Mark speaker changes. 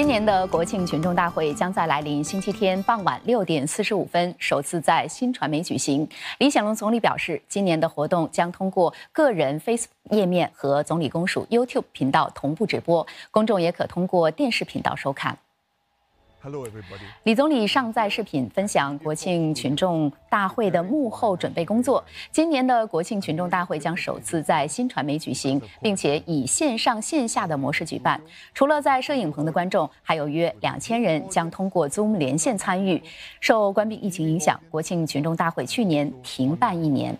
Speaker 1: 今年的国庆群众大会将在来临星期天傍晚六点四十五分首次在新传媒举行。李显龙总理表示，今年的活动将通过个人 Face b o o k 页面和总理公署 YouTube 频道同步直播，公众也可通过电视频道收看。李总理尚在视频分享国庆群众大会的幕后准备工作。今年的国庆群众大会将首次在新传媒举行，并且以线上线下的模式举办。除了在摄影棚的观众，还有约两千人将通过 Zoom 连线参与。受关闭疫情影响，国庆群众大会去年停办一年。